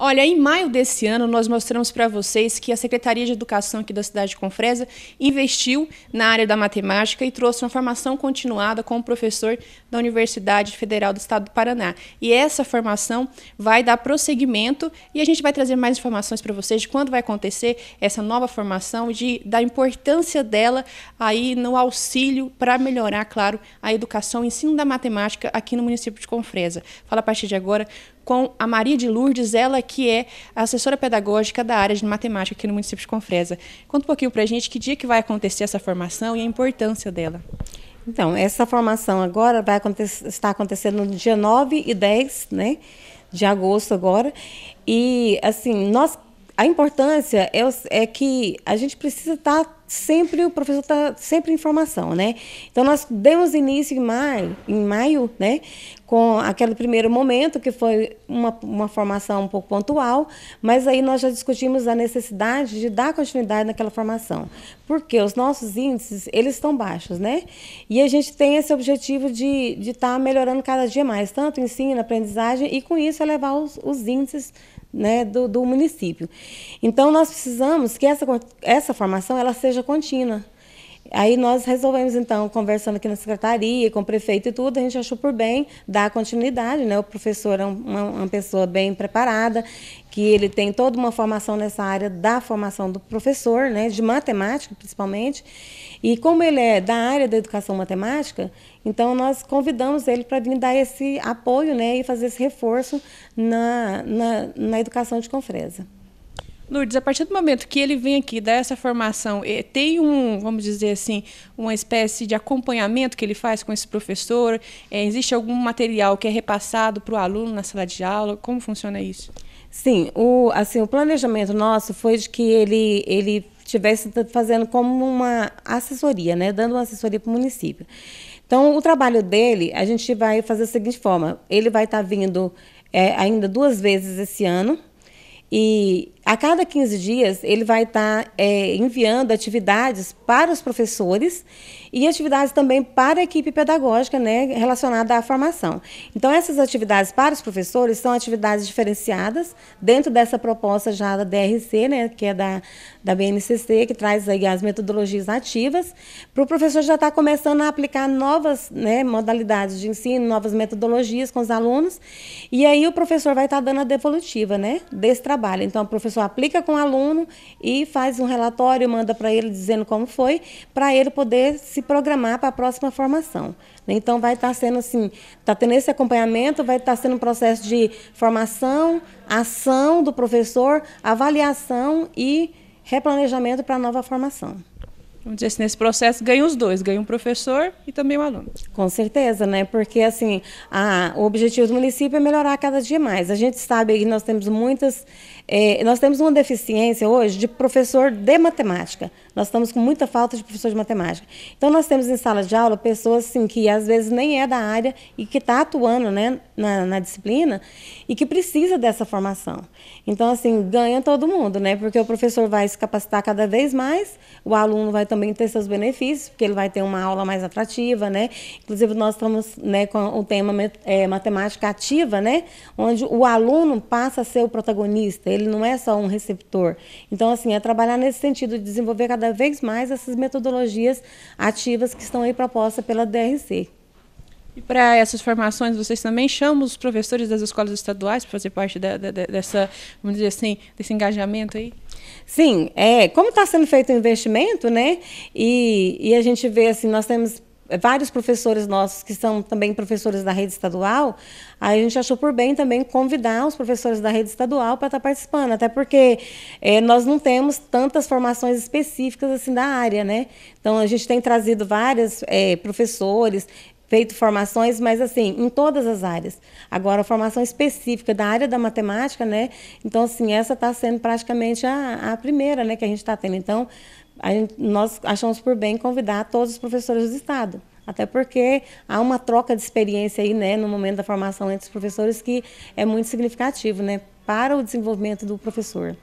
Olha, em maio desse ano, nós mostramos para vocês que a Secretaria de Educação aqui da cidade de Confresa investiu na área da matemática e trouxe uma formação continuada com o professor da Universidade Federal do Estado do Paraná. E essa formação vai dar prosseguimento e a gente vai trazer mais informações para vocês de quando vai acontecer essa nova formação, de, da importância dela aí no auxílio para melhorar, claro, a educação e ensino da matemática aqui no município de Confresa. Fala a partir de agora com a Maria de Lourdes, ela é que é a assessora pedagógica da área de matemática aqui no município de Confresa. Conta um pouquinho para a gente que dia que vai acontecer essa formação e a importância dela. Então, essa formação agora vai acontecer, está acontecendo no dia 9 e 10 né, de agosto agora. E, assim, nós, a importância é, é que a gente precisa estar tá sempre o professor está sempre em formação, né? Então nós demos início em maio, em maio, né? Com aquele primeiro momento que foi uma, uma formação um pouco pontual, mas aí nós já discutimos a necessidade de dar continuidade naquela formação, porque os nossos índices eles estão baixos, né? E a gente tem esse objetivo de estar de tá melhorando cada dia mais, tanto ensino, aprendizagem e com isso elevar os, os índices né, do, do, município. Então, nós precisamos que essa, essa formação ela seja contínua. Aí nós resolvemos, então, conversando aqui na secretaria, com o prefeito e tudo, a gente achou por bem dar continuidade, né? O professor é uma, uma pessoa bem preparada, que ele tem toda uma formação nessa área da formação do professor, né? De matemática, principalmente. E como ele é da área da educação matemática, então, nós convidamos ele para vir dar esse apoio né, e fazer esse reforço na, na, na educação de Confresa. Lourdes, a partir do momento que ele vem aqui dá essa formação, é, tem um, vamos dizer assim, uma espécie de acompanhamento que ele faz com esse professor? É, existe algum material que é repassado para o aluno na sala de aula? Como funciona isso? Sim, o, assim, o planejamento nosso foi de que ele, ele estivesse fazendo como uma assessoria, né, dando uma assessoria para o município. Então, o trabalho dele, a gente vai fazer da seguinte forma: ele vai estar tá vindo é, ainda duas vezes esse ano. E a cada 15 dias, ele vai estar tá, é, enviando atividades para os professores e atividades também para a equipe pedagógica né, relacionada à formação. Então, essas atividades para os professores são atividades diferenciadas dentro dessa proposta já da DRC, né, que é da, da BNCC, que traz aí as metodologias ativas, para o professor já estar tá começando a aplicar novas né, modalidades de ensino, novas metodologias com os alunos, e aí o professor vai estar tá dando a devolutiva né, desse trabalho. Então, o professor professor aplica com o aluno e faz um relatório, manda para ele dizendo como foi, para ele poder se programar para a próxima formação. Então vai estar tá sendo assim, está tendo esse acompanhamento, vai estar tá sendo um processo de formação, ação do professor, avaliação e replanejamento para a nova formação vamos dizer assim, nesse processo ganha os dois, ganha um professor e também o um aluno. Com certeza, né? Porque assim, a, o objetivo do município é melhorar cada dia mais. A gente sabe que nós temos muitas, eh, nós temos uma deficiência hoje de professor de matemática. Nós estamos com muita falta de professores de matemática. Então, nós temos em sala de aula pessoas assim, que às vezes nem é da área e que está atuando né, na, na, disciplina e que precisa dessa formação. Então, assim, ganha todo mundo, né? Porque o professor vai se capacitar cada vez mais, o aluno vai também ter seus benefícios, porque ele vai ter uma aula mais atrativa, né? Inclusive, nós estamos né, com o tema é, matemática ativa, né? Onde o aluno passa a ser o protagonista, ele não é só um receptor. Então, assim, é trabalhar nesse sentido de desenvolver cada cada vez mais essas metodologias ativas que estão aí propostas pela DRC. E para essas formações, vocês também chamam os professores das escolas estaduais para fazer parte da, da, dessa, vamos dizer assim, desse engajamento aí? Sim, é, como está sendo feito o investimento, né? E, e a gente vê assim, nós temos vários professores nossos que são também professores da rede estadual, aí a gente achou por bem também convidar os professores da rede estadual para estar tá participando, até porque é, nós não temos tantas formações específicas assim da área, né? Então a gente tem trazido vários é, professores, feito formações, mas assim, em todas as áreas. Agora, a formação específica da área da matemática, né? Então, assim, essa está sendo praticamente a, a primeira, né, que a gente está tendo. Então, Gente, nós achamos por bem convidar todos os professores do Estado. Até porque há uma troca de experiência aí, né, no momento da formação entre os professores que é muito significativo, né, para o desenvolvimento do professor.